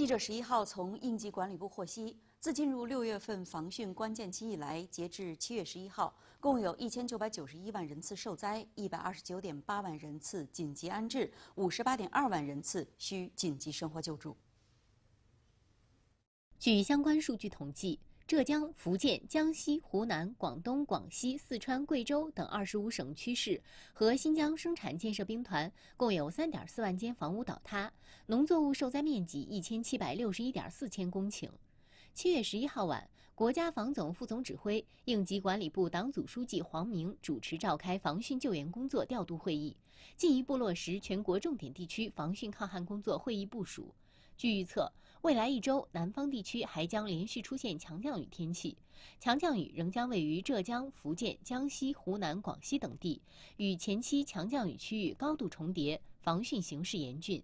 记者十一号从应急管理部获悉，自进入六月份防汛关键期以来，截至七月十一号，共有一千九百九十一万人次受灾，一百二十九点八万人次紧急安置，五十八点二万人次需紧急生活救助。据相关数据统计，浙江、福建、江西、湖南、广东、广西、四川、贵州等二十五省区市和新疆生产建设兵团共有三点四万间房屋倒塌，农作物受灾面积一千七百六十一点四千公顷。七月十一号晚，国家防总副总指挥、应急管理部党组书记黄明主持召开防汛救援工作调度会议，进一步落实全国重点地区防汛抗旱工作会议部署。据预测，未来一周，南方地区还将连续出现强降雨天气，强降雨仍将位于浙江、福建、江西、湖南、广西等地，与前期强降雨区域高度重叠，防汛形势严峻。